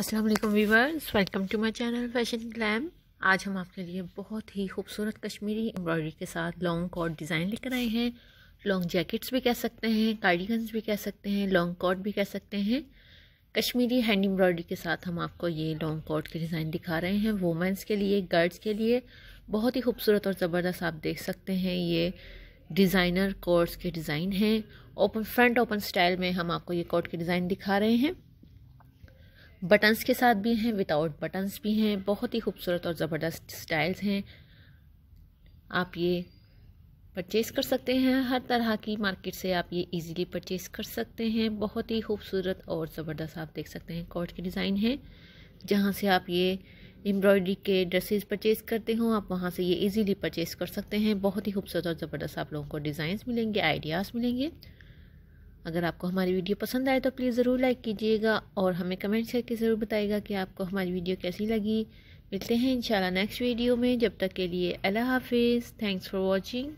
अस्सलाम वालेकुम viewers welcome to my channel fashion glam आज हम आपके लिए बहुत ही खूबसूरत कश्मीरी एम्ब्रॉयडरी के साथ लॉन्ग कॉट डिज़ाइन लेकर आए हैं लॉन्ग जैकेट्स भी कह सकते हैं कार्डिगन्स भी कह सकते हैं लॉन्ग कॉट भी कह सकते हैं कश्मीरी हैंड एम्ब्रॉयडरी के साथ हम आपको ये लॉन्ग कॉट के डिज़ाइन दिखा रहे हैं वुमेंस के लिए गर्ल्स के लिए बहुत ही खूबसूरत और ज़बरदस्त आप देख सकते हैं ये डिज़ाइनर कोर्स के डिज़ाइन हैं ओपन फ्रंट ओपन स्टाइल में हम आपको ये कोट के डिज़ाइन दिखा रहे हैं बटन्स के साथ भी हैं विदाउट बटन्स भी हैं बहुत ही खूबसूरत और ज़बरदस्त स्टाइल्स हैं आप ये परचेस कर सकते हैं हर तरह की मार्केट से आप ये इजीली परचेस कर सकते हैं बहुत ही खूबसूरत और ज़बरदस्त आप देख सकते हैं कॉट के डिज़ाइन हैं जहाँ से आप ये एम्ब्रॉयडरी के ड्रेसेस परचेस करते हो आप वहाँ से ये इजीली परचेस कर सकते हैं बहुत ही खूबसूरत और ज़बरदस्त आप लोगों को डिज़ाइंस मिलेंगे आइडियाज़ मिलेंगे अगर आपको हमारी वीडियो पसंद आए तो प्लीज़ ज़रूर लाइक कीजिएगा और हमें कमेंट्स करके ज़रूर बताइएगा कि आपको हमारी वीडियो कैसी लगी मिलते हैं इंशाल्लाह नेक्स्ट वीडियो में जब तक के लिए अल्लाह हाफिज़ थैंक्स फॉर वॉचिंग